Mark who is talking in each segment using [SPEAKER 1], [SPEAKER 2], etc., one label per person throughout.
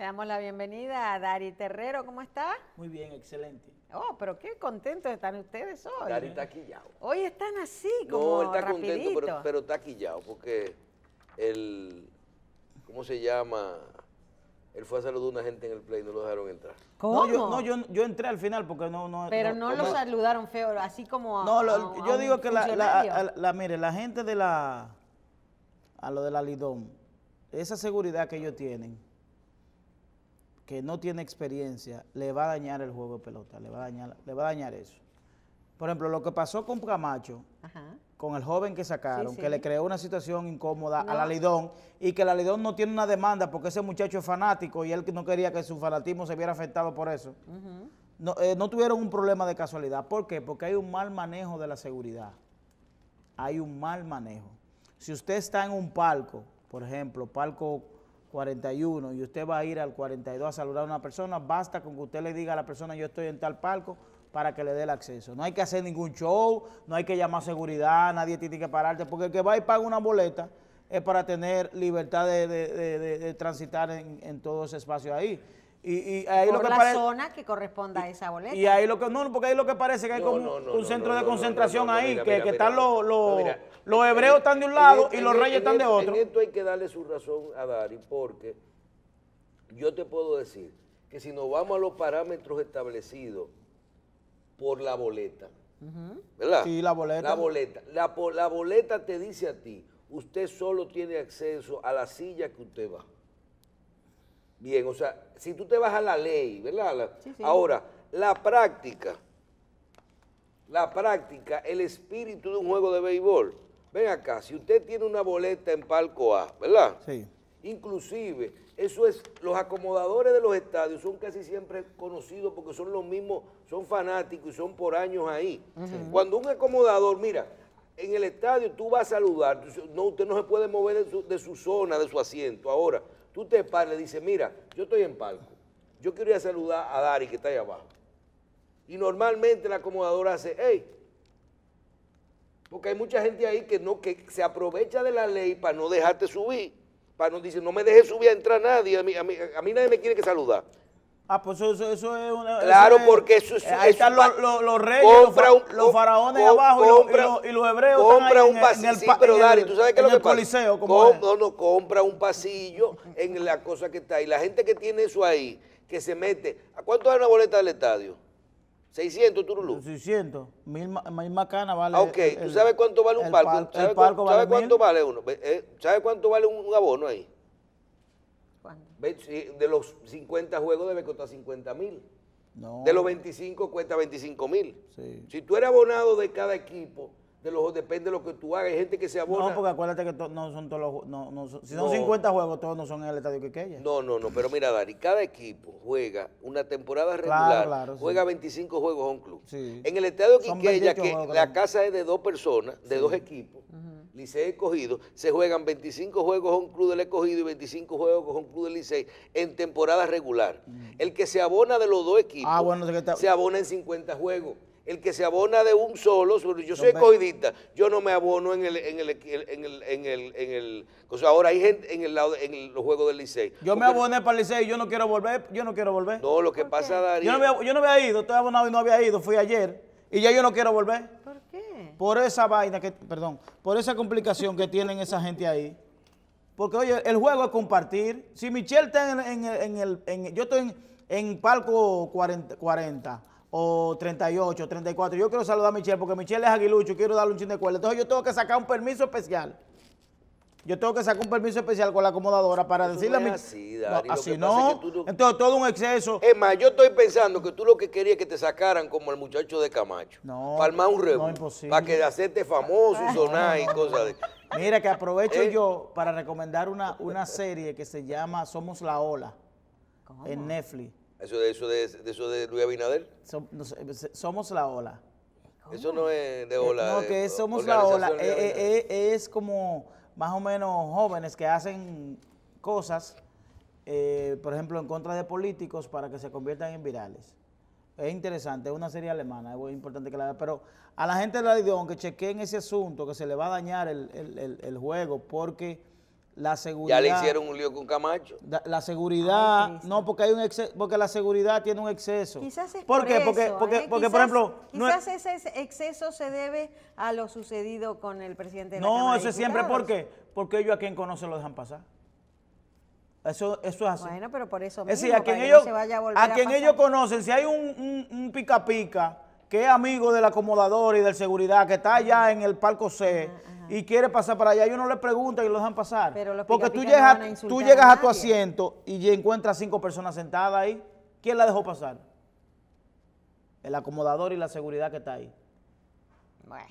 [SPEAKER 1] Le damos la bienvenida a Dari Terrero, ¿cómo está?
[SPEAKER 2] Muy bien, excelente.
[SPEAKER 1] Oh, pero qué contentos están ustedes hoy. Dari está quillado. Hoy están así, como No, él está
[SPEAKER 3] contento, pero, pero está quillado, porque él, ¿cómo se llama? Él fue a saludar a una gente en el play y no lo dejaron entrar.
[SPEAKER 2] ¿Cómo? No, yo, yo, entré al final porque no... no Pero no, lo
[SPEAKER 1] saludaron feo, así como a, No, yo digo que la, la,
[SPEAKER 2] la- mire, la gente de la, a lo de la Lidón, esa seguridad que ellos tienen, que no tiene experiencia le va a dañar el juego de pelota, le va a dañar, le va a dañar eso. Por ejemplo, lo que pasó con Camacho, con el joven que sacaron, que le creó una situación incómoda a a Lidón, y que la Lidón no tiene una demanda porque ese muchacho es fanático y él no quería que su fanatismo se viera afectado por eso. no, eh, no tuvieron un problema de casualidad. ¿Por qué? Porque hay un mal manejo de la seguridad. Hay un mal manejo. Si usted está en un palco, por ejemplo, palco 41 y usted va a ir al 42 a saludar a una persona, basta con que usted le diga a la persona yo estoy en tal palco para que le dé el acceso. No hay que hacer ningún show, no hay que llamar a seguridad, nadie tiene que pararte, porque el que va y paga una boleta es para tener libertad de, transitar en, en todo ese espacio ahí. Y, ahí lo que la
[SPEAKER 1] zona que corresponda a esa boleta. Y ahí
[SPEAKER 2] lo que, no, porque ahí lo que parece que hay como un centro de concentración ahí, que, están los, los, este, los hebreos están de un lado este, y los reyes están este, de otro.
[SPEAKER 3] En esto hay que darle su razón a Dari, porque yo te puedo decir que si nos vamos a los parámetros establecidos por la boleta, ¿verdad? Sí, la boleta. La boleta. la boleta te dice a ti, usted solo tiene acceso a la silla que usted va. Bien, o sea, si tú te vas a la ley, ¿verdad? Ahora, la práctica, la práctica, el espíritu de un juego de béisbol. Ven acá, si usted tiene una boleta en palco A, ¿verdad? Sí. Inclusive, eso es, los acomodadores de los estadios son casi siempre conocidos porque son los mismos, son fanáticos y son por años ahí. Cuando un acomodador, mira, en el estadio tú vas a saludar, no, usted no se puede mover de su zona, de su asiento. Ahora, Tú te pares y le dices, mira, yo estoy en palco. Yo quiero ir a saludar a Dari, que está ahí abajo. Y normalmente la acomodadora hace, hey, porque hay mucha gente ahí que no que se aprovecha de la ley para no dejarte subir, para no decir, no me dejes subir a entrar nadie, a mí, a a mí nadie me quiere que saludar.
[SPEAKER 2] Ah, pues eso, eso es una. Claro, eso porque eso es. Eh, ahí están los, los, reyes, los, faraones abajo y, los, y, los, hebreos. Compra un pasillo. Sí, pero Dari, ¿tú sabes qué es lo que Coliseo, como.
[SPEAKER 3] no, no, compra un pasillo en la cosa que está ahí. La gente que tiene eso ahí, que se mete. ¿A cuánto dan una boleta del estadio? 600 Turulú.
[SPEAKER 2] 600. Mil, mil cana vale. Okay, ah, ok. ¿Tú sabes cuánto vale un palco? ¿Sabes, cuánto vale uno?
[SPEAKER 3] Eh, ¿Sabes cuánto vale un abono ahí? De los 50 juegos debe costar 50 mil. De los 25 cuesta 25 mil. Si tú eres abonado de cada equipo, depende de lo que tú hagas. Hay gente que se abona. No, porque
[SPEAKER 2] acuérdate que no son todos los. No, no, si son 50 juegos, todos no son en el estadio Quiqueya.
[SPEAKER 3] No, no, no. Pero mira, Dani, cada equipo juega una temporada regular. juega 25 juegos a un club. En el estadio Quiqueya, que la casa es de dos personas, de dos equipos. Licey escogido, se juegan 25 juegos a un club del escogido y 25 juegos con un club del Licey en temporada regular. Mm. El que se abona de los dos ah, equipos se abona en 50 juegos el que se abona de un solo, yo soy coidita, yo no me abono en el, en el, en el, en el, en ahora hay gente en el lado, en los juegos del Licey.
[SPEAKER 2] Yo me aboné para el Licey, yo no quiero volver, yo no quiero volver. No, lo que pasa, Darío. Yo no, había, ido, estoy abonado y no había ido, fui ayer, y ya yo no quiero volver. ¿Por qué? Por esa vaina, que, perdón, por esa complicación que tienen esa gente ahí. Porque, oye, el juego es compartir. Si Michelle está en, en, en el, en, yo estoy en, en palco 40, 40 o 38, 34. Yo quiero saludar a Michelle porque Michelle es aguilucho, quiero darle un chin de cuerda. Entonces yo tengo que sacar un permiso especial. Yo tengo que sacar un permiso especial con la acomodadora para decirle a mi... Así, no,
[SPEAKER 3] no. Entonces, todo un exceso. Es más, yo estoy pensando que tú lo que querías es que te sacaran como el muchacho de Camacho. No. Para un No, imposible. Para que hacerte famoso, sonar y cosas de.
[SPEAKER 2] Mira, que aprovecho eh. yo para recomendar una, una serie que se llama Somos la Ola en Netflix.
[SPEAKER 3] Eso de, eso de, eso de Luis Abinader.
[SPEAKER 2] somos la ola.
[SPEAKER 3] Eso no es de eh, ola. No, que somos la ola. Eh,
[SPEAKER 2] eh, es, como más o menos jóvenes que hacen cosas, por ejemplo, en contra de políticos para que se conviertan en virales. Es interesante, es una serie alemana, es importante que la vea. Pero a la gente de la Lidón que chequeen ese asunto, que se le va a dañar el, el, el juego, porque la seguridad. Ya le hicieron
[SPEAKER 3] un lío con Camacho.
[SPEAKER 2] la seguridad, no, porque hay un exceso, porque la seguridad tiene un exceso. Quizás ¿Por, qué? porque, porque, ¿eh? porque por ejemplo. Quizás
[SPEAKER 1] ese exceso se debe a lo sucedido con el presidente de no, la No, eso siempre, ¿por
[SPEAKER 2] qué? Porque ellos a quien conocen lo dejan pasar. Eso, eso es así. Bueno, pero por eso mismo, Es decir, a quien, ellos, a quien ellos conocen, si hay un, pica pica que es amigo del acomodador y del seguridad, que está allá en el palco C, ah, ah y quiere pasar para allá, yo no le pregunta y lo dejan pasar. Porque tú llegas, tú llegas a, tu asiento y encuentras cinco personas sentadas ahí. ¿Quién la dejó pasar? El acomodador y la seguridad que está ahí. Bueno.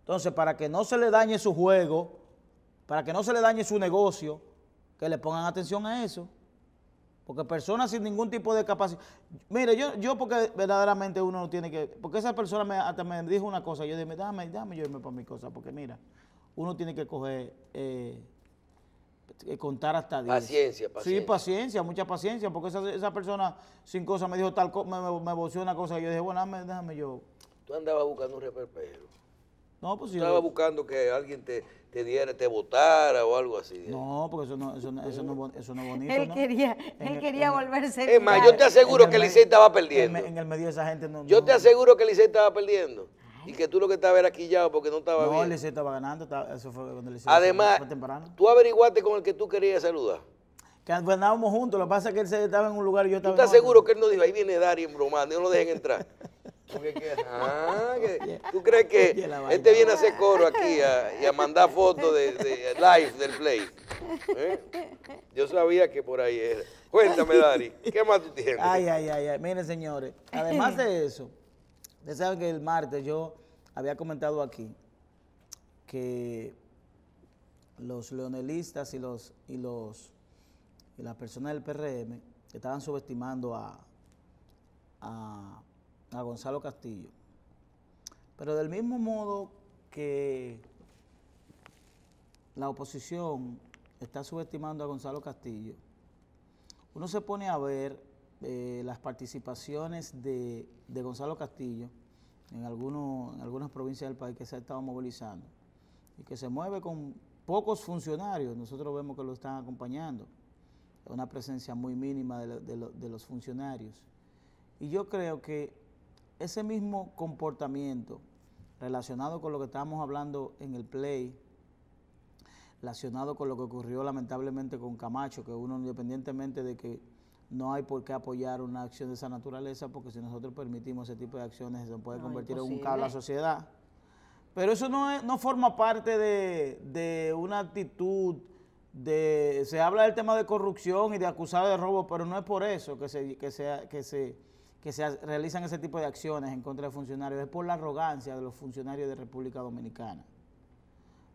[SPEAKER 2] Entonces, para que no se le dañe su juego, para que no se le dañe su negocio, que le pongan atención a eso. Porque personas sin ningún tipo de capacidad. Mire, yo, yo porque verdaderamente uno no tiene que. Porque esa persona me, hasta me dijo una cosa. Yo dije, dame, dame yo irme para mi cosa. Porque mira, uno tiene que coger. Eh, eh, contar hasta 10. Paciencia, paciencia. Sí, paciencia, mucha paciencia, porque esa, persona sin cosa me dijo tal cosa, me, me, una cosa yo dije, bueno, déjame, déjame yo.
[SPEAKER 3] Tú andabas buscando un reperpero. No, pues sí. Estaba buscando que alguien
[SPEAKER 2] te, te diera, te votara o algo así. ¿eh? No, porque eso no, eso no, eso no, es bonito. Él
[SPEAKER 3] quería, él
[SPEAKER 2] quería volverse. Es más, yo te aseguro que Licey estaba perdiendo. En, el medio de esa gente no. Yo
[SPEAKER 3] te aseguro que Licey estaba perdiendo. Y que tú lo que estabas era quillado porque no estaba bien. No, Licey
[SPEAKER 2] estaba ganando, eso fue cuando Licey Además, temprano. tú averiguaste con el que tú querías saludar. Que pues, andábamos juntos, lo que pasa es que él estaba en un lugar y yo estaba ¿Tú estás seguro que
[SPEAKER 3] él no dijo, ahí viene Darien broma, no lo dejen entrar? Ah, tú crees que este viene a hacer coro aquí y a mandar fotos de, live del play. ¿Eh? Yo sabía que por ahí era. Cuéntame, Dari, ¿qué más tú tienes? Ay,
[SPEAKER 2] ay, ay, Miren, señores, además de eso, ustedes saben que el martes yo había comentado aquí que los leonelistas y los y los y las personas del PRM estaban subestimando a, a a Gonzalo Castillo. Pero del mismo modo que la oposición está subestimando a Gonzalo Castillo, uno se pone a ver eh, las participaciones de, Gonzalo Castillo en, algunos, en algunas provincias del país que se ha estado movilizando y que se mueve con pocos funcionarios, nosotros vemos que lo están acompañando, una presencia muy mínima de, de los funcionarios. Y yo creo que ese mismo comportamiento relacionado con lo que estábamos hablando en el play, relacionado con lo que ocurrió lamentablemente con Camacho, que uno independientemente de que no hay por qué apoyar una acción de esa naturaleza, porque si nosotros permitimos ese tipo de acciones se puede convertir en un cable a la sociedad. Pero eso no, no forma parte de, una actitud de... Se habla del tema de corrupción y de acusar de robo, pero no es por eso que se, que que se que se realizan ese tipo de acciones en contra de funcionarios es por la arrogancia de los funcionarios de República Dominicana.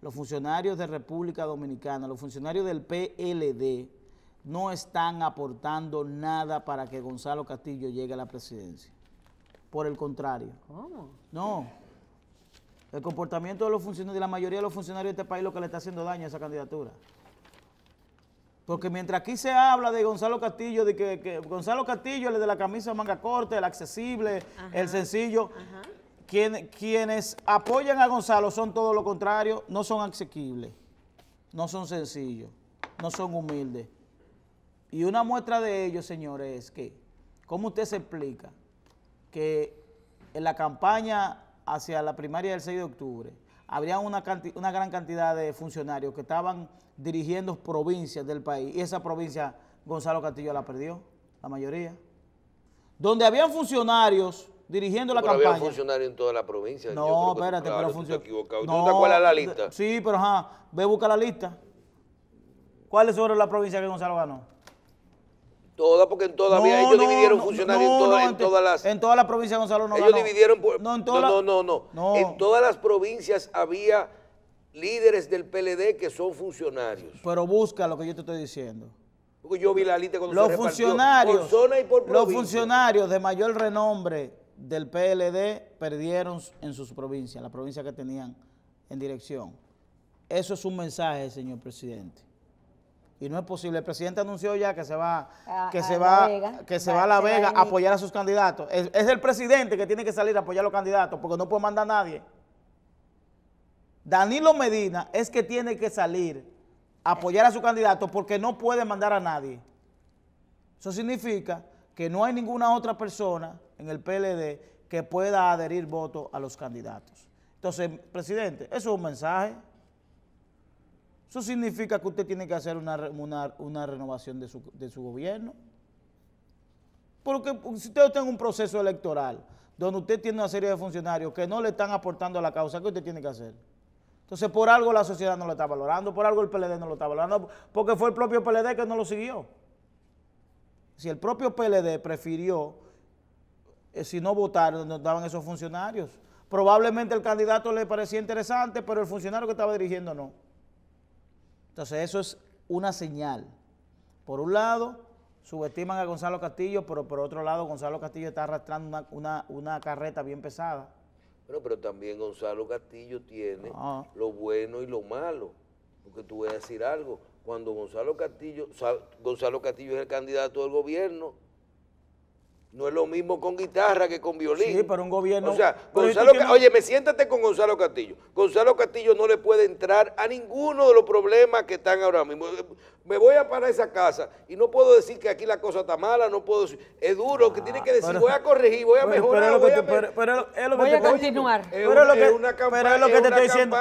[SPEAKER 2] Los funcionarios de República Dominicana, los funcionarios del PLD, no están aportando nada para que Gonzalo Castillo llegue a la presidencia. Por el contrario. ¿Cómo? No. El comportamiento de los funcionarios, de la mayoría de los funcionarios de este país, lo que le está haciendo daño a esa candidatura. Porque mientras aquí se habla de Gonzalo Castillo, de que, Gonzalo Castillo es el de la camisa manga corta, el accesible, el sencillo, quienes apoyan a Gonzalo son todo lo contrario, no son asequibles, no son sencillos, no son humildes. Y una muestra de ello, señores, es que, ¿cómo usted se explica que en la campaña hacia la primaria del 6 de octubre habría una, una gran cantidad de funcionarios que estaban dirigiendo provincias del país. Y esa provincia Gonzalo Castillo la perdió, la mayoría. Donde habían funcionarios dirigiendo la campaña. Había
[SPEAKER 3] funcionarios en toda la provincia. No, espérate, pero funcionarios. No, cuál es la lista?
[SPEAKER 2] Sí, pero ajá, ve busca la lista. ¿Cuáles son las provincias que Gonzalo ganó? Todas, porque en todas había. Ellos dividieron funcionarios en, todas las. En todas las provincias, Gonzalo no Ellos dividieron.
[SPEAKER 3] no, no, no. En todas las provincias había líderes del PLD que son funcionarios.
[SPEAKER 2] Pero busca lo que yo te estoy diciendo.
[SPEAKER 3] Porque yo vi la lista cuando los se funcionarios, por y Los funcionarios
[SPEAKER 2] de mayor renombre del PLD perdieron en sus provincias, la provincia que tenían en dirección. Eso es un mensaje, señor presidente. Y no es posible. El presidente anunció ya que se va,
[SPEAKER 1] a, que se va, que
[SPEAKER 2] se va, a La Vega a apoyar a sus candidatos. Es, es el presidente que tiene que salir a apoyar a los candidatos porque no puede mandar a nadie. Danilo Medina es que tiene que salir a apoyar a su candidato porque no puede mandar a nadie. Eso significa que no hay ninguna otra persona en el PLD que pueda adherir voto a los candidatos. Entonces, presidente, eso es un mensaje. Eso significa que usted tiene que hacer una, una, renovación de su, de su gobierno. Porque si usted está en un proceso electoral donde usted tiene una serie de funcionarios que no le están aportando a la causa, ¿qué usted tiene que hacer? Entonces, por algo la sociedad no lo está valorando, por algo el PLD no lo está valorando, porque fue el propio PLD que no lo siguió. Si el propio PLD prefirió, eh, si no votar, donde daban esos funcionarios. Probablemente el candidato le parecía interesante, pero el funcionario que estaba dirigiendo no. Entonces, eso es una señal. Por un lado, subestiman a Gonzalo Castillo, pero por otro lado Gonzalo Castillo está arrastrando una, una, una carreta bien pesada.
[SPEAKER 3] Bueno, pero también Gonzalo Castillo tiene ah. lo bueno y lo malo. Porque tú voy a decir algo. Cuando Gonzalo Castillo, Gonzalo Castillo es el candidato del gobierno, no es lo mismo con guitarra que con violín. Sí, pero un gobierno... O sea, Gonzalo, Oye, me siéntate con Gonzalo Castillo. Gonzalo Castillo no le puede entrar a ninguno de los problemas que están ahora mismo me voy a parar esa casa y no puedo decir que aquí la cosa está mala, no puedo decir, es duro, que tiene que decir, voy a corregir, voy a mejorar, voy, a, pero,
[SPEAKER 2] pero, es lo que continuar. Es pero lo es lo que te estoy diciendo.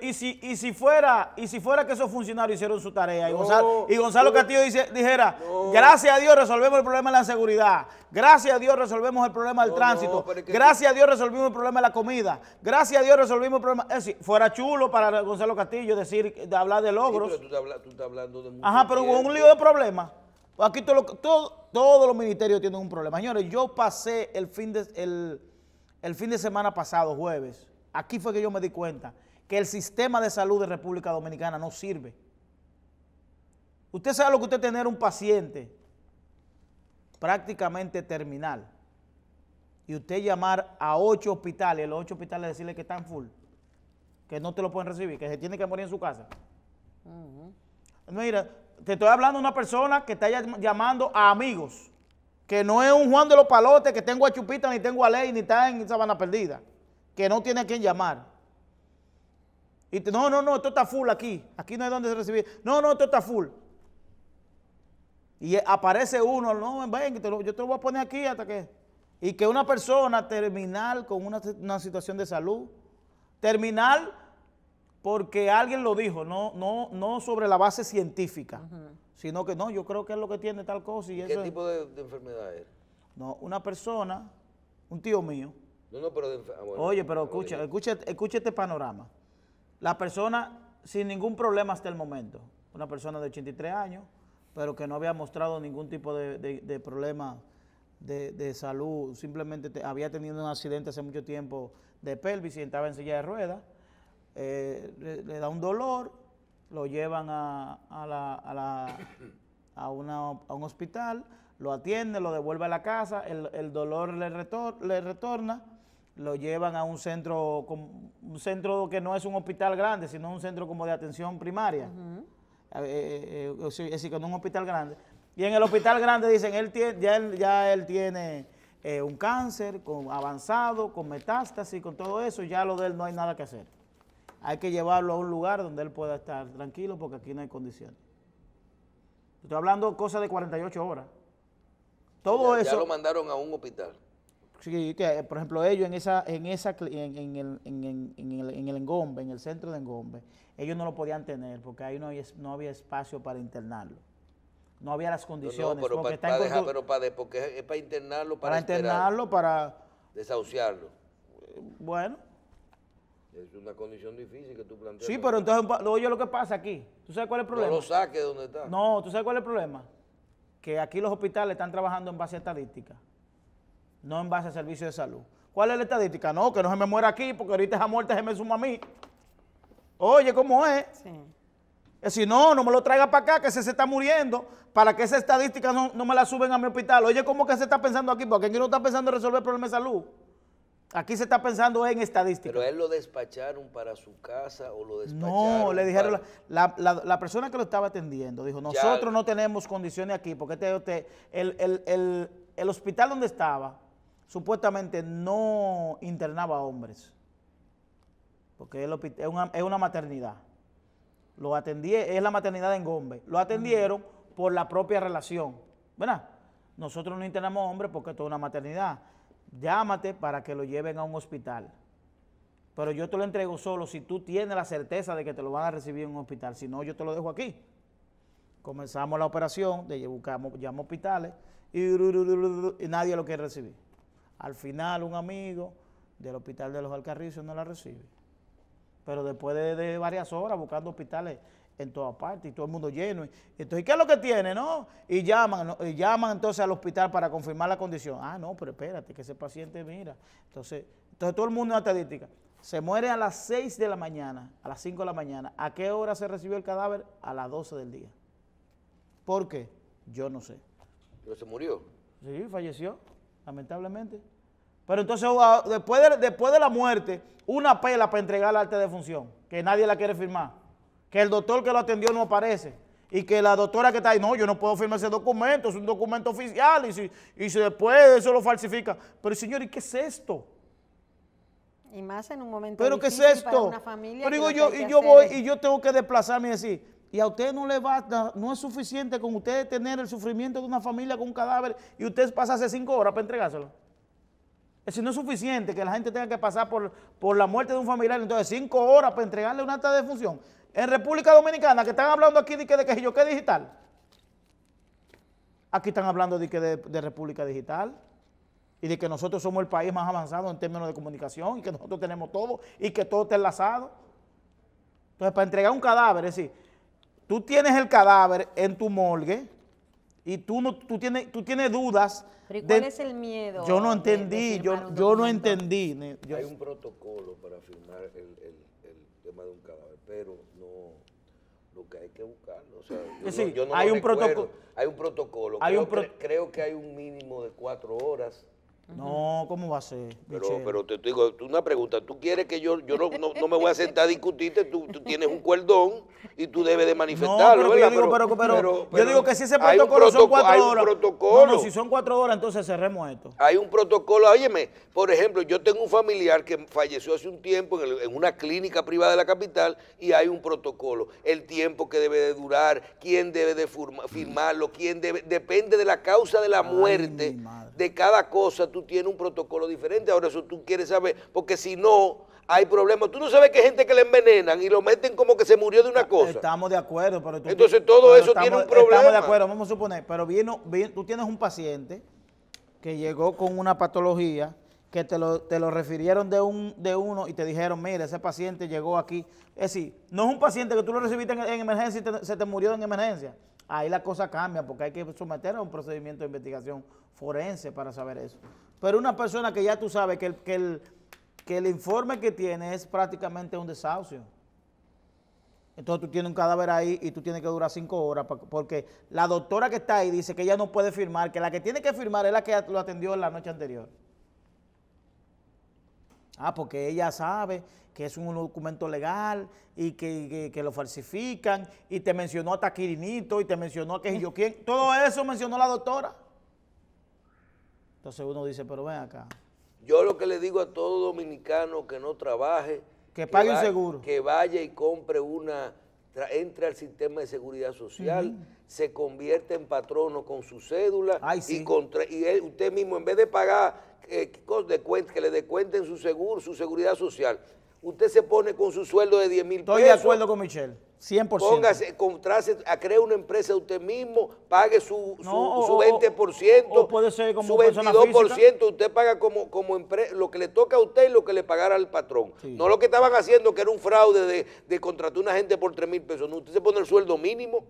[SPEAKER 2] y, si, y, si fuera, y si fuera que esos funcionarios hicieron su tarea y Gonzalo, y Gonzalo Castillo dijera, gracias a Dios resolvemos el problema de la seguridad, gracias a Dios resolvemos el problema del tránsito, gracias a Dios resolvimos el problema de la comida, gracias a Dios resolvimos el problema, es decir, fuera chulo para Gonzalo Castillo decir, de hablar de logros.
[SPEAKER 3] hablando de Ajá, pero hubo un lío de
[SPEAKER 2] problemas. Aquí todo, todos los ministerios tienen un problema. Señores, yo pasé el fin, de, el, fin de semana pasado, jueves, aquí fue que yo me di cuenta que el sistema de salud de República Dominicana no sirve. Usted sabe lo que usted tener un paciente prácticamente terminal y usted llamar a ocho hospitales, los ocho hospitales decirle que están full, que no te lo pueden recibir, que se tiene que morir en su casa. Mira, te estoy hablando de una persona que está llamando a amigos, que no es un Juan de los Palotes, que tengo a Chupita, ni tengo a Ley, ni está en Sabana Perdida, que no tiene a quien llamar. Y no, no, no, esto está full aquí, aquí no es donde se recibir. No, no, esto está full. Y aparece uno, no, ven, yo te lo voy a poner aquí hasta que... Y que una persona terminal con una, una situación de salud, terminal porque alguien lo dijo, no, no, no sobre la base científica, sino que no, yo creo que es lo que tiene tal cosa. Y ¿Qué tipo de,
[SPEAKER 3] enfermedad es?
[SPEAKER 2] No, una persona, un tío mío.
[SPEAKER 3] No, no, pero de, ah, Oye, pero escucha,
[SPEAKER 2] escucha, escucha este panorama. La persona sin ningún problema hasta el momento, una persona de 83 años, pero que no había mostrado ningún tipo de, problema de, salud, simplemente había tenido un accidente hace mucho tiempo de pelvis y estaba en silla de ruedas, eh, le, da un dolor, lo llevan a, a, a, un hospital, lo atienden, lo devuelve a la casa, el, dolor le, le retorna, lo llevan a un centro, un centro que no es un hospital grande, sino un centro como de atención primaria. Eh, eh, es decir, un hospital grande. Y en el hospital grande dicen, él tiene, ya, él, ya él tiene un cáncer con, avanzado, con metástasis, con todo eso, ya lo de él no hay nada que hacer hay que llevarlo a un lugar donde él pueda estar tranquilo porque aquí no hay condiciones. Estoy hablando cosas de 48 horas. Todo eso. Ya lo
[SPEAKER 3] mandaron a un hospital.
[SPEAKER 2] Sí, que por ejemplo ellos en esa, en esa, en, el, en, el, en, el, engombe, en el centro de engombe, ellos no lo podían tener porque ahí no había, no había espacio para internarlo. No había las condiciones. pero, para,
[SPEAKER 3] pero para, porque es para internarlo, para, para internarlo, para desahuciarlo. Bueno, es una condición difícil que tú planteas. Sí, pero entonces,
[SPEAKER 2] oye lo que pasa aquí. ¿Tú sabes cuál es el problema? No lo saques donde está. No, ¿tú sabes cuál es el problema? Que aquí los hospitales están trabajando en base a estadística, no en base a servicios de salud. ¿Cuál es la estadística? No, que no se me muera aquí, porque ahorita esa muerte se me suma a mí. Oye, ¿cómo es? Sí. Es eh, no, no me lo traiga para acá, que se está muriendo, para que esa estadística no, me la suben a mi hospital. Oye, ¿cómo que se está pensando aquí? Porque aquí no está pensando en resolver problemas de salud. Aquí se está pensando en estadística. Pero él
[SPEAKER 3] lo despacharon para su casa o lo despacharon. No, le dijeron,
[SPEAKER 2] la, persona que lo estaba atendiendo dijo, nosotros no tenemos condiciones aquí, porque este, este el, hospital donde estaba supuestamente no internaba hombres, porque es una, una maternidad. Lo atendí, es la maternidad en Gombe. Lo atendieron por la propia relación, ¿verdad? Nosotros no internamos hombres porque esto es una maternidad llámate para que lo lleven a un hospital. Pero yo te lo entrego solo si tú tienes la certeza de que te lo van a recibir en un hospital. Si no, yo te lo dejo aquí. Comenzamos la operación, de buscamos, llamamos hospitales y, nadie lo quiere recibir. Al final, un amigo del hospital de los Alcarrizos no la recibe. Pero después de varias horas buscando hospitales en todas partes y todo el mundo lleno. Entonces, ¿qué es lo que tiene? No? Y llaman, llaman entonces al hospital para confirmar la condición. Ah, no, pero espérate, que ese paciente mira. Entonces, entonces todo el mundo en estadística. Se muere a las 6 de la mañana, a las 5 de la mañana. ¿A qué hora se recibió el cadáver? A las 12 del día. ¿Por qué? Yo no sé. Pero se murió. Sí, falleció, lamentablemente. Pero entonces, ah, después de, después de la muerte, una pela para entregar la arte de función, que nadie la quiere firmar que el doctor que lo atendió no aparece y que la doctora que está ahí, no, yo no puedo firmar ese documento, es un documento oficial y si, y después eso lo falsifica. Pero señor, ¿y qué es esto?
[SPEAKER 1] Y más en un momento Pero ¿qué es esto? Para una familia Pero digo yo, y yo voy y yo
[SPEAKER 2] tengo que desplazarme y decir, y a usted no le basta, no es suficiente con usted tener el sufrimiento de una familia con un cadáver y usted pasa hace cinco horas para entregárselo. Si no es suficiente que la gente tenga que pasar por, por la muerte de un familiar, entonces cinco horas para entregarle una acta de defunción en República Dominicana que están hablando aquí de que, de que yo qué digital. Aquí están hablando de que de, República Digital y de que nosotros somos el país más avanzado en términos de comunicación y que nosotros tenemos todo y que todo está enlazado. Entonces, para entregar un cadáver, es decir, tú tienes el cadáver en tu morgue y tú, no, tú, tienes, tú tienes dudas. Pero cuál es el miedo? Yo no entendí, yo, yo no entendí. Hay un
[SPEAKER 3] protocolo para firmar el, el, el tema de un cadáver, pero que hay que buscarlo. O sea, yo no, hay, un hay un protocolo. Hay un protocolo. creo que hay un mínimo de cuatro horas
[SPEAKER 2] no, ¿cómo va a ser? Pero,
[SPEAKER 3] pero te, digo, una pregunta, ¿tú quieres que yo, yo no, me voy a sentar a discutirte? Tú, tú, tienes un cuerdón y tú debes de manifestarlo, pero Yo digo, pero, yo digo que si ese protocolo, son cuatro horas. Protocolo. si
[SPEAKER 2] son cuatro horas, entonces cerremos esto.
[SPEAKER 3] Hay un protocolo, óyeme, por ejemplo, yo tengo un familiar que falleció hace un tiempo en, una clínica privada de la capital y hay un protocolo. El tiempo que debe de durar, quién debe de firmarlo, quién debe, depende de la causa de la muerte, de cada cosa. Tú tiene un protocolo diferente. Ahora eso tú quieres saber, porque si no, hay problemas. Tú no sabes que hay gente que le envenenan y lo meten como que se murió de una ah, cosa.
[SPEAKER 2] Estamos de acuerdo, pero tú... Entonces todo eso tiene un problema. Estamos de acuerdo, vamos a suponer, pero vino, tú tienes un paciente que llegó con una patología que te lo, te lo refirieron de, un, de uno y te dijeron, mira, ese paciente llegó aquí. Es decir, no es un paciente que tú lo recibiste en, emergencia y se te murió en emergencia ahí la cosa cambia porque hay que someter a un procedimiento de investigación forense para saber eso. Pero una persona que ya tú sabes que el, informe que tiene es prácticamente un desahucio. Entonces tú tienes un cadáver ahí y tú tienes que durar cinco horas porque la doctora que está ahí dice que ella no puede firmar, que la que tiene que firmar es la que lo atendió la noche anterior. Ah, porque ella sabe que es un documento legal y que, lo falsifican y te mencionó a Taquirinito, y te mencionó que yo quién. Todo eso mencionó la doctora. Entonces uno dice, pero ven acá. Yo lo que le digo
[SPEAKER 3] a todo dominicano que no trabaje. Que pague seguro. Que vaya y compre una, entre al sistema de seguridad social se convierte en patrono con su cédula y, usted mismo en vez de pagar eh, que le descuenten su seguro, su seguridad social, usted se pone con su sueldo de 10 mil pesos. Estoy de acuerdo
[SPEAKER 2] con Michelle. 100%. Póngase,
[SPEAKER 3] contrase, cree una empresa usted mismo, pague su, su, su 20%, o, puede ser como usted paga como, como empresa lo que le toca a usted y lo que le pagara al patrón. No lo que estaban haciendo, que era un fraude de, de contratar a una gente por 3 mil pesos. No, usted se pone el sueldo mínimo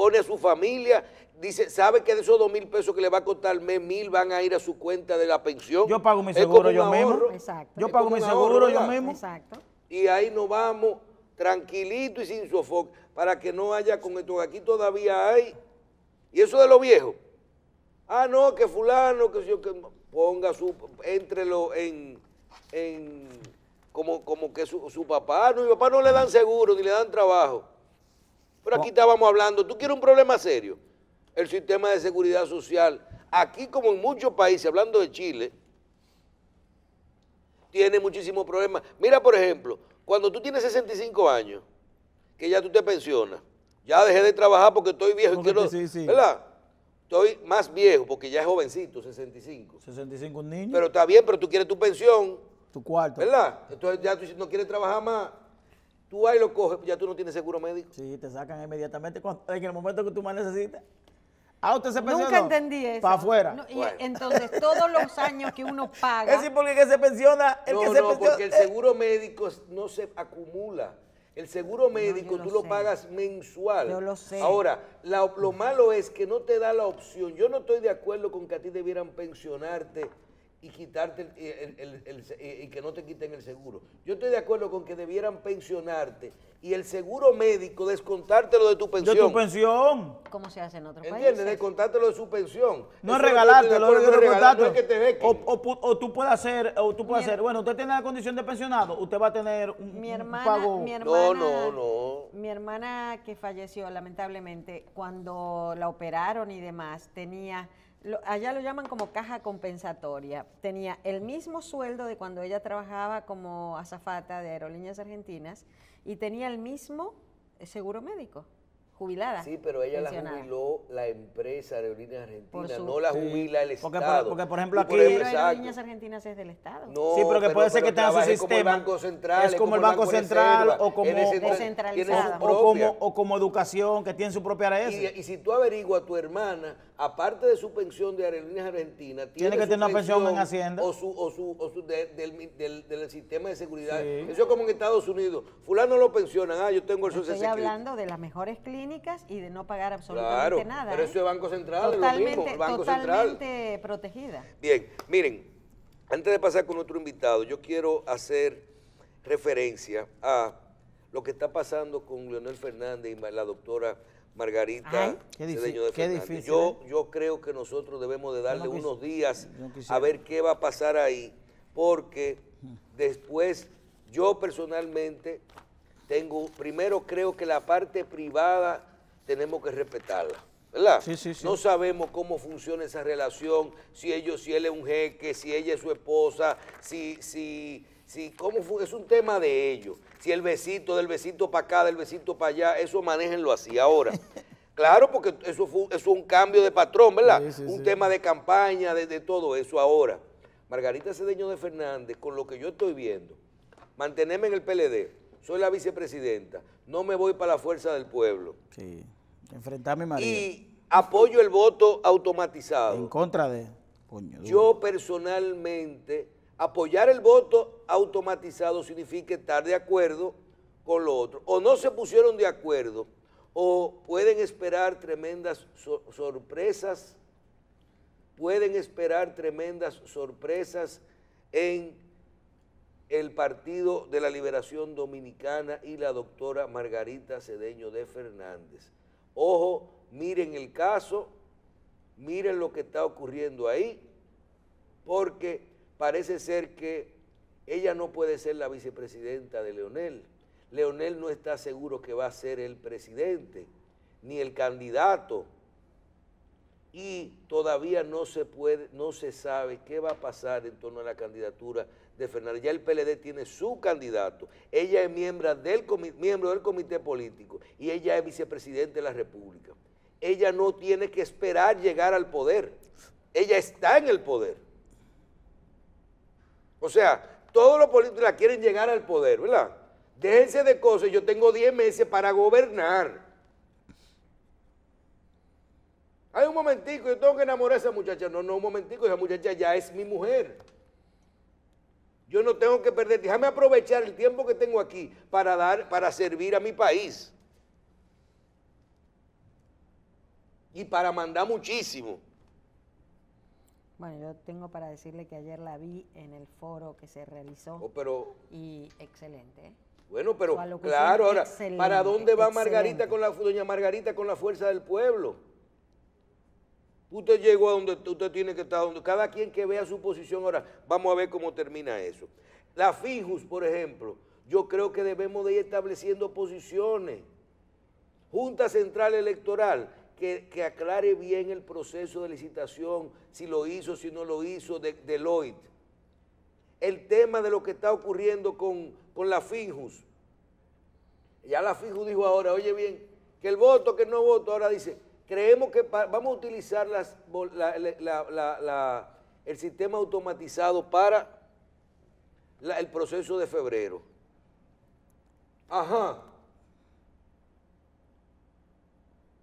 [SPEAKER 3] pone a su familia, dice, sabe que de esos dos mil pesos que le va a costar mes, mil van a ir a su cuenta de la pensión. Yo pago mi seguro yo mismo.
[SPEAKER 1] Yo pago mi seguro yo mismo.
[SPEAKER 3] Y ahí nos vamos tranquilito y sin sofoque. para que no haya con esto. Aquí todavía hay. Y eso de los viejos? Ah, no, que fulano, que yo que ponga su, entrelo en, en como, como que su, su papá, no, mi papá no le dan seguro ni le dan trabajo. Pero aquí estábamos hablando, tú quieres un problema serio, el sistema de seguridad social, aquí como en muchos países, hablando de Chile, tiene muchísimos problemas. Mira, por ejemplo, cuando tú tienes 65 años, que ya tú te pensionas, ya dejé de trabajar porque estoy viejo y sí, sí. ¿verdad? Estoy más viejo porque ya es jovencito, 65. 65 un niño. Pero está bien, pero tú quieres tu pensión.
[SPEAKER 2] Tu cuarto. ¿Verdad?
[SPEAKER 3] Entonces ya tú no quieres trabajar más. Tú ahí lo
[SPEAKER 2] coges, ya tú no tienes seguro médico. Sí, te sacan inmediatamente en el momento que tú más necesitas. Ah, usted se pensionó. Nunca entendí eso. Para afuera. y
[SPEAKER 1] Entonces, todos los años que uno paga. Es
[SPEAKER 3] porque se pensiona. no, no, porque el eh. seguro médico no se acumula. El seguro médico tú lo, pagas mensual. Yo lo sé. Ahora, lo malo es que no te da la opción. Yo no estoy de acuerdo con que a ti debieran pensionarte y quitarte el, eh, eh, y que no te quiten el seguro. Yo estoy de acuerdo con que debieran pensionarte y el seguro médico descontártelo de tu pensión. De tu pensión.
[SPEAKER 1] ¿Cómo se hace en otros países? países?
[SPEAKER 3] Descontártelo de su pensión. No es regalártelo, no, es que
[SPEAKER 2] te deje. O, o, tú puedes hacer, o tú puedes hacer, bueno, usted tiene la condición de pensionado, usted va a tener un, no,
[SPEAKER 1] no. Mi hermana que falleció lamentablemente cuando la operaron y demás, tenía allá lo llaman como caja compensatoria. Tenía el mismo sueldo de cuando ella trabajaba como azafata de Aerolíneas Argentinas y tenía el mismo eh, seguro médico. Jubilada. Sí, pero ella la jubiló
[SPEAKER 3] la empresa Aerolíneas Argentinas, no la jubila el Estado. porque, por ejemplo, aquí. Pero Aerolíneas
[SPEAKER 1] Argentinas es del
[SPEAKER 2] Estado.
[SPEAKER 3] sí, pero que puede ser que tenga su sistema. Como el Banco Central, es como, el Banco, Central o
[SPEAKER 2] como. educación, que tiene su propia ARS. Y, y si tú averiguas a tu
[SPEAKER 3] hermana aparte de su pensión de Aerolíneas Argentinas, tiene, que tener una pensión en Hacienda. O su, o su, o su del, del, del, sistema de seguridad. Eso es como en Estados Unidos. Fulano lo pensionan, ah, yo tengo el Social Estoy hablando
[SPEAKER 1] de las mejores clínicas y de no pagar absolutamente claro, nada. Pero eso ¿eh? es Banco Central, es lo mismo, Banco totalmente protegida.
[SPEAKER 3] Bien, miren, antes de pasar con otro invitado, yo quiero hacer referencia a lo que está pasando con Leonel Fernández y la doctora Margarita difícil, ¿eh? yo, creo que nosotros debemos de darle unos días a ver qué va a pasar ahí, porque después yo personalmente tengo, primero creo que la parte privada tenemos que respetarla. ¿verdad? Sí, No sabemos cómo funciona esa relación, si ellos, si él es un jeque, si ella es su esposa, si, si si cómo fue, es un tema de ellos. Si el besito, del besito para acá, del besito para allá, eso manéjenlo así ahora. Claro, porque eso fue un cambio de patrón, ¿verdad? un tema de campaña, de, todo eso ahora. Margarita Cedeño de Fernández, con lo que yo estoy viendo, mantenerme en el PLD, soy la vicepresidenta, no me voy para la fuerza del pueblo.
[SPEAKER 2] Sí, enfrentarme María. Y
[SPEAKER 3] apoyo el voto automatizado. En contra de... yo personalmente apoyar el voto automatizado significa estar de acuerdo con lo otro. O no se pusieron de acuerdo, o pueden esperar tremendas sorpresas, pueden esperar tremendas sorpresas en el Partido de la Liberación Dominicana y la doctora Margarita Cedeño de Fernández. Ojo, miren el caso, miren lo que está ocurriendo ahí, porque parece ser que ella no puede ser la vicepresidenta de Leonel. Leonel no está seguro que va a ser el presidente ni el candidato y todavía no se puede, no se sabe qué va a pasar en torno a la candidatura de Fernández. Ya el PLD tiene su candidato, ella es miembro del, miembro del comité político y ella es vicepresidente de la República. Ella no tiene que esperar llegar al poder, ella está en el poder. O sea, todos los políticos la quieren llegar al poder, ¿verdad? Déjense de cosas, yo tengo 10 meses para gobernar. Hay un momentico, yo tengo que enamorar a esa muchacha. No, no, un momentico, esa muchacha ya es mi mujer. Yo no tengo que perder, déjame aprovechar el tiempo que tengo aquí para dar, para servir a mi país. Y para mandar muchísimo.
[SPEAKER 1] Bueno, yo tengo para decirle que ayer la vi en el foro que se realizó. Oh, y excelente. ¿eh?
[SPEAKER 3] Bueno, pero claro, ahora, ¿para dónde va Margarita con la doña Margarita con la fuerza del pueblo? Usted llegó a donde usted tiene que estar, donde cada quien que vea su posición ahora, vamos a ver cómo termina eso. La Fijus, por ejemplo, yo creo que debemos de ir estableciendo posiciones. Junta Central Electoral, que, aclare bien el proceso de licitación, si lo hizo, si no lo hizo, de, Deloitte. El tema de lo que está ocurriendo con, con la Finjus. Ya la Finjus dijo ahora, oye bien, que el voto, que no voto, ahora dice, creemos que vamos a utilizar el sistema automatizado para el proceso de febrero. Ajá.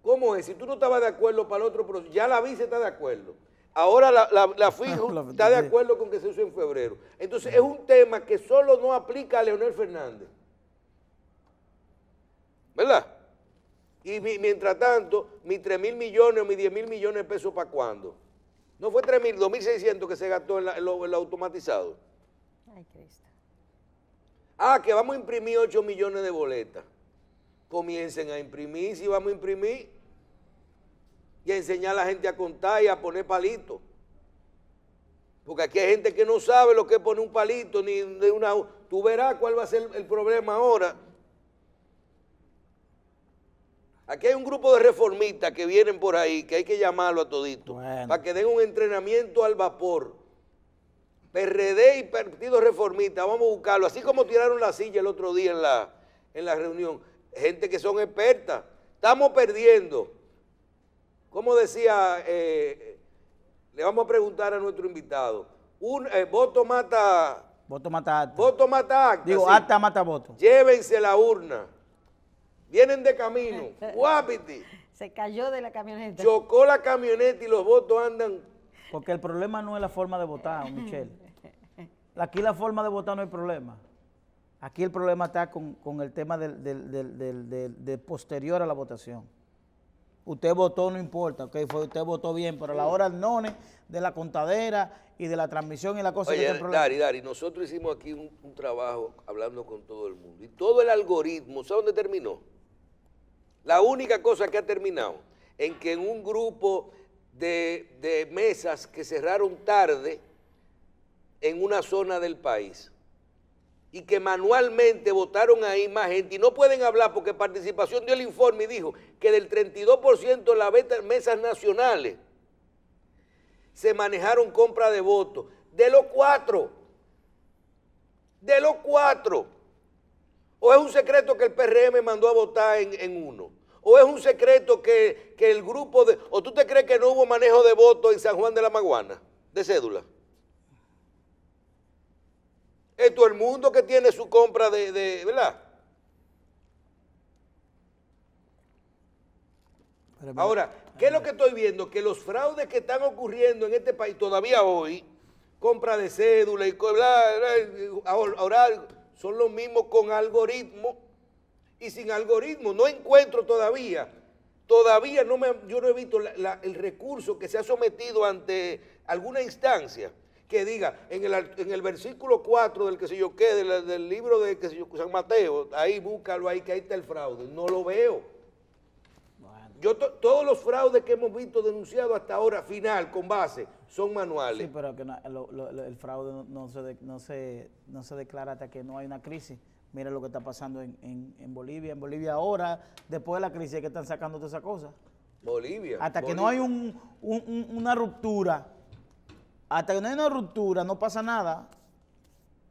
[SPEAKER 3] ¿Cómo es? Si tú no estabas de acuerdo para el otro, pero ya la vice está de acuerdo. Ahora la, fijo está de acuerdo con que se use en febrero. Entonces es un tema que solo no aplica a Leonel Fernández. ¿Verdad? Y mientras tanto, mis 3 mil millones o mis 10 mil millones de pesos para cuándo? No fue 3 mil, 2.600 que se gastó en, lo, automatizado. Ay, Cristo. Ah, que vamos a imprimir 8 millones de boletas. Comiencen a imprimir, si vamos a imprimir, que enseñar a la gente a contar y a poner palitos. Porque aquí hay gente que no sabe lo que es poner un palito, ni de una. Tú verás cuál va a ser el problema ahora. Aquí hay un grupo de reformistas que vienen por ahí, que hay que llamarlo a todito, para que den un entrenamiento al vapor. PRD y Partido Reformista, vamos a buscarlo. Así como tiraron la silla el otro día en la, en la reunión. Gente que son expertas. Estamos perdiendo. Como decía, eh, le vamos a preguntar a nuestro invitado, un eh, voto mata...
[SPEAKER 2] Voto mata acta.
[SPEAKER 3] Voto mata acta. Digo, acta mata voto. Llévense la urna. Vienen de camino. Guapiti. Se cayó de la camioneta.
[SPEAKER 2] Chocó la camioneta y los votos andan... Porque el problema no es la forma de votar, Michelle. Aquí la forma de votar no es problema. Aquí el problema está con, el tema del, posterior a la votación. Usted votó, no importa, ok, fue, usted votó bien, pero a la hora del none, de la contadera y de la transmisión y la cosa Oye, que este Dari,
[SPEAKER 3] y nosotros hicimos aquí un, trabajo hablando con todo el mundo. Y todo el algoritmo, ¿sabe dónde terminó? La única cosa que ha terminado en que en un grupo de, de mesas que cerraron tarde en una zona del país y que manualmente votaron ahí más gente y no pueden hablar porque participación dio el informe y dijo que del 32% de las mesas nacionales se manejaron compra de votos. De los cuatro, de los cuatro, o es un secreto que el PRM mandó a votar en, uno, o es un secreto que, que el grupo de... ¿O tú te crees que no hubo manejo de votos en San Juan de la Maguana, de cédula? Es todo el mundo que tiene su compra de, ¿verdad? Ahora, ¿qué es lo que estoy viendo? Que los fraudes que están ocurriendo en este país todavía hoy, compra de cédula y ahora son los mismos con algoritmo y sin algoritmo. No encuentro todavía, todavía no me, yo no he visto el recurso que se ha sometido ante alguna instancia que diga en el, en el versículo 4 del que se yo quede, del, libro de que San Mateo, ahí búscalo ahí que ahí está el fraude. No lo veo. Yo todos los fraudes que hemos visto denunciados
[SPEAKER 2] hasta ahora, final, con base, son manuales. Sí, pero que el fraude no se, no, se, no se declara hasta que no hay una crisis. Mira lo que está pasando en, Bolivia. En Bolivia ahora, después de la crisis, que están sacando de esa cosa.
[SPEAKER 3] Bolivia. Hasta que no hay
[SPEAKER 2] un, una ruptura hasta que no hay una ruptura, no pasa nada.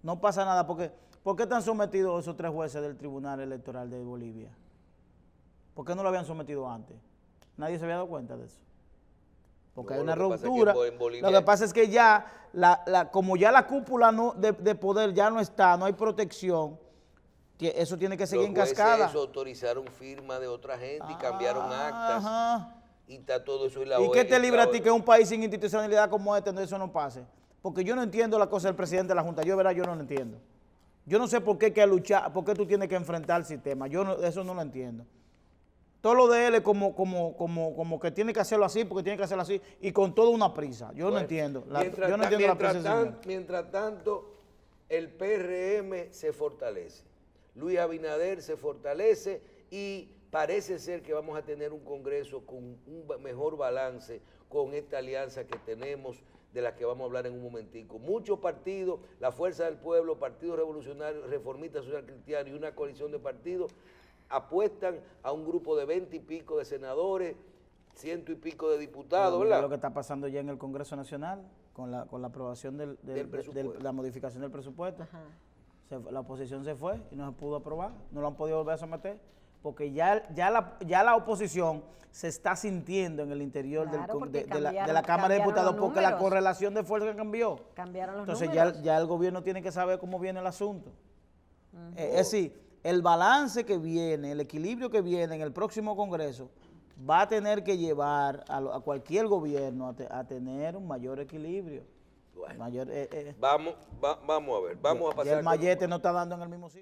[SPEAKER 2] No pasa nada. Porque, ¿Por qué están sometidos esos tres jueces del Tribunal Electoral de Bolivia? ¿Por qué no lo habían sometido antes? Nadie se había dado cuenta de eso. Porque hay una ruptura. Lo que pasa es que ya, como ya la cúpula de, poder ya no está, no hay protección, eso tiene que seguir en cascada. Eso
[SPEAKER 3] autorizaron firma de otra gente y cambiaron actas. Ajá y está todo eso en la ¿Y qué te libra a ti que un
[SPEAKER 2] país sin institucionalidad como este no eso no pase? Porque yo no entiendo la cosa del presidente de la Junta. Yo, verá, yo no lo entiendo. Yo no sé por qué hay que luchar, por qué tú tienes que enfrentar el sistema. Yo eso no lo entiendo. Todo lo de él es como, como, como, como que tiene que hacerlo así, porque tiene que hacerlo así, y con toda una prisa. Yo no entiendo. yo no entiendo la prisa
[SPEAKER 3] mientras tanto, el PRM se fortalece. Luis Abinader se fortalece y Parece ser que vamos a tener un Congreso con un mejor balance con esta alianza que tenemos, de la que vamos a hablar en un momentico. Muchos partidos, la Fuerza del Pueblo, Partido Revolucionario, Reformista Social Cristiano y una coalición de partidos apuestan a un grupo de veinte y pico de senadores, ciento y pico de diputados, ¿verdad? Lo
[SPEAKER 2] que está pasando ya en el Congreso Nacional con la, con la aprobación del, de, la modificación del presupuesto. la oposición se fue y no se pudo aprobar, no lo han podido volver a someter porque ya, ya, la, ya la oposición se está sintiendo en el interior de, la, Cámara de Diputados porque la correlación de fuerza cambió.
[SPEAKER 1] Cambiaron los Entonces
[SPEAKER 2] Ya, el gobierno tiene que saber cómo viene el asunto. Eh, es decir, el balance que viene, el equilibrio que viene en el próximo Congreso va a tener que llevar a, cualquier gobierno a, tener un mayor equilibrio. Eh, eh.
[SPEAKER 3] Vamos, vamos a ver, vamos a pasar. Y el mallete no
[SPEAKER 2] está dando en el mismo sitio.